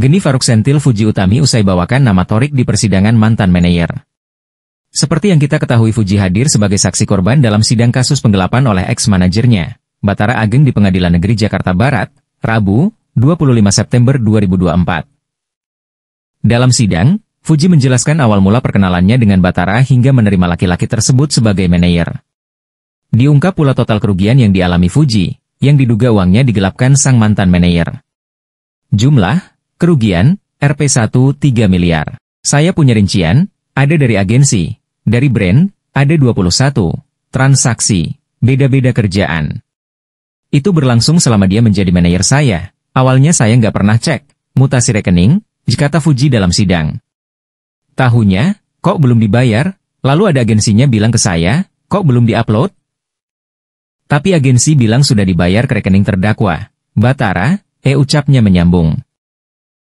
Geni Faruk Sentil Fuji Utami usai bawakan nama Torik di persidangan mantan manajer. Seperti yang kita ketahui Fuji hadir sebagai saksi korban dalam sidang kasus penggelapan oleh ex-manajernya, Batara Ageng di Pengadilan Negeri Jakarta Barat, Rabu, 25 September 2024. Dalam sidang, Fuji menjelaskan awal mula perkenalannya dengan Batara hingga menerima laki-laki tersebut sebagai manajer. Diungkap pula total kerugian yang dialami Fuji, yang diduga uangnya digelapkan sang mantan manajer. Jumlah, Kerugian, rp 13 miliar. Saya punya rincian, ada dari agensi, dari brand, ada 21, transaksi, beda-beda kerjaan. Itu berlangsung selama dia menjadi manajer saya. Awalnya saya nggak pernah cek, mutasi rekening, jika Fuji dalam sidang. Tahunya, kok belum dibayar? Lalu ada agensinya bilang ke saya, kok belum diupload? Tapi agensi bilang sudah dibayar ke rekening terdakwa. Batara, eh ucapnya menyambung.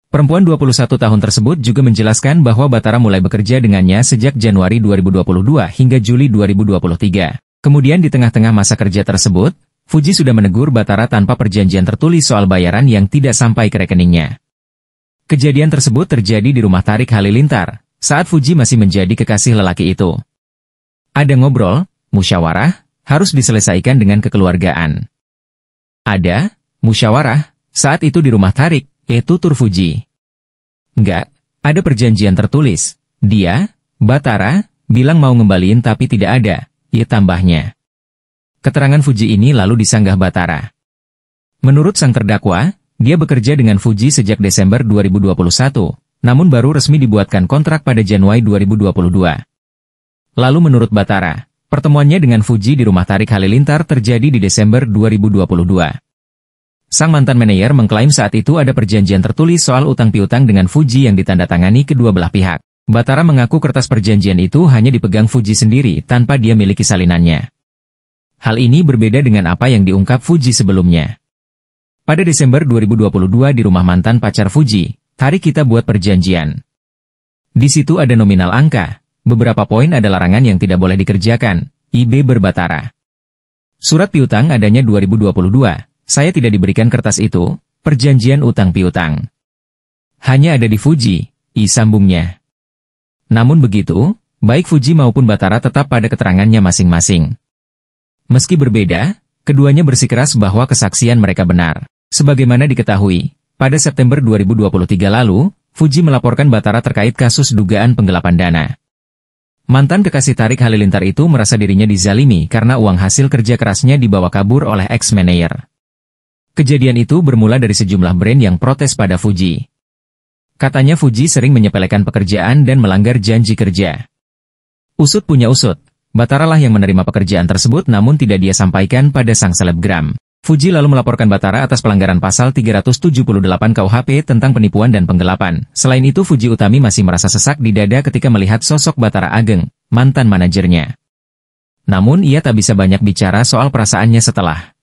Perempuan 21 tahun tersebut juga menjelaskan bahwa Batara mulai bekerja dengannya sejak Januari 2022 hingga Juli 2023. Kemudian di tengah-tengah masa kerja tersebut, Fuji sudah menegur Batara tanpa perjanjian tertulis soal bayaran yang tidak sampai ke rekeningnya. Kejadian tersebut terjadi di rumah Tarik Halilintar, saat Fuji masih menjadi kekasih lelaki itu. Ada ngobrol, musyawarah, harus diselesaikan dengan kekeluargaan. Ada, musyawarah, saat itu di rumah Tarik, yaitu Tur Fuji. Enggak, ada perjanjian tertulis. Dia, Batara, bilang mau ngembaliin tapi tidak ada, ia tambahnya. Keterangan Fuji ini lalu disanggah Batara. Menurut sang terdakwa, dia bekerja dengan Fuji sejak Desember 2021, namun baru resmi dibuatkan kontrak pada Januari 2022. Lalu menurut Batara, pertemuannya dengan Fuji di rumah tarik Halilintar terjadi di Desember 2022. Sang mantan manajer mengklaim saat itu ada perjanjian tertulis soal utang piutang dengan Fuji yang ditandatangani kedua belah pihak. Batara mengaku kertas perjanjian itu hanya dipegang Fuji sendiri tanpa dia miliki salinannya. Hal ini berbeda dengan apa yang diungkap Fuji sebelumnya. Pada Desember 2022 di rumah mantan pacar Fuji, hari kita buat perjanjian. Di situ ada nominal angka, beberapa poin ada larangan yang tidak boleh dikerjakan, IB berbatara. Surat piutang adanya 2022, saya tidak diberikan kertas itu, perjanjian utang piutang. Hanya ada di Fuji, i sambungnya. Namun begitu, baik Fuji maupun Batara tetap pada keterangannya masing-masing. Meski berbeda, keduanya bersikeras bahwa kesaksian mereka benar. Sebagaimana diketahui, pada September 2023 lalu, Fuji melaporkan Batara terkait kasus dugaan penggelapan dana. Mantan kekasih Tarik Halilintar itu merasa dirinya dizalimi karena uang hasil kerja kerasnya dibawa kabur oleh ex-manajer. Kejadian itu bermula dari sejumlah brand yang protes pada Fuji. Katanya Fuji sering menyepelekan pekerjaan dan melanggar janji kerja. Usut punya usut, Batara lah yang menerima pekerjaan tersebut namun tidak dia sampaikan pada sang selebgram. Fuji lalu melaporkan Batara atas pelanggaran pasal 378 KUHP tentang penipuan dan penggelapan. Selain itu Fuji Utami masih merasa sesak di dada ketika melihat sosok Batara Ageng, mantan manajernya. Namun ia tak bisa banyak bicara soal perasaannya setelah